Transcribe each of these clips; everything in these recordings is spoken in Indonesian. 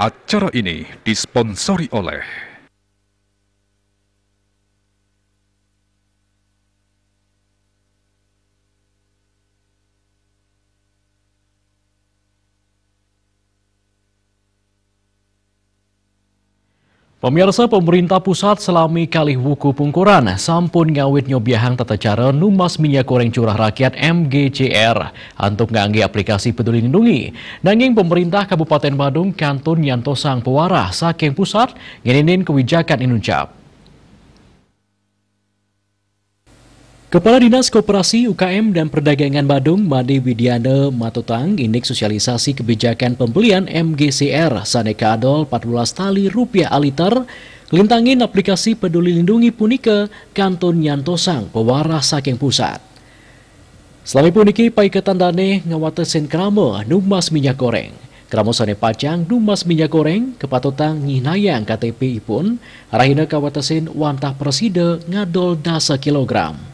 Acara ini disponsori oleh Pemirsa pemerintah pusat selami kali wuku pungkuran sampun ngawit nyobiahang tata cara numas minyak goreng curah rakyat MGCR untuk ngangge aplikasi peduli lindungi. Nanging pemerintah Kabupaten Badung kantun nyantosang pewarah saking pusat nginin kewijakan inuncap. Kepala Dinas Koperasi UKM dan Perdagangan Badung, Made Widiane Matutang, Indeks Sosialisasi Kebijakan Pembelian MGCR Saneka Adol 14 tali rupiah aliter, lintangin aplikasi peduli lindungi Punike, Kanton Yantosang, Pewarah Saking Pusat. Selami Puniki, paiketan dane ngawatesin kramo numas minyak goreng. Kramo sane pajang numas minyak goreng, kepatotang nyinayang KTP ipun, rahina kawatesin wantah preside ngadol dasa kilogram.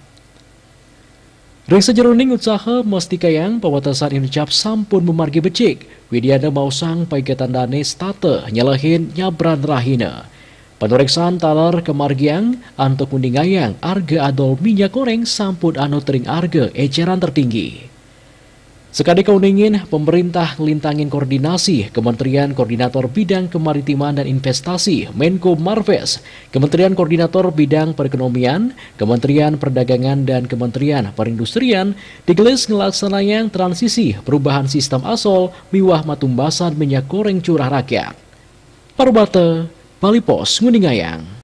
Reksa jeruning usaha mastikayang pawatasan Indonesia sampun memargi becik. Widiana mausang paiketan dane stata nyalahin nyabran rahina. Penoreksaan talar kemargiang antuk ayang, arga adol minyak goreng sampun anu tering arga eceran tertinggi. Sekali Keuningin, pemerintah lintangin koordinasi Kementerian Koordinator Bidang Kemaritiman dan Investasi Menko Marves, Kementerian Koordinator Bidang Perekonomian, Kementerian Perdagangan dan Kementerian Perindustrian digelis ngelaksananya transisi perubahan sistem asol miwah matumbasan minyak goreng curah rakyat. Parubate, Balipos, Nguningayang.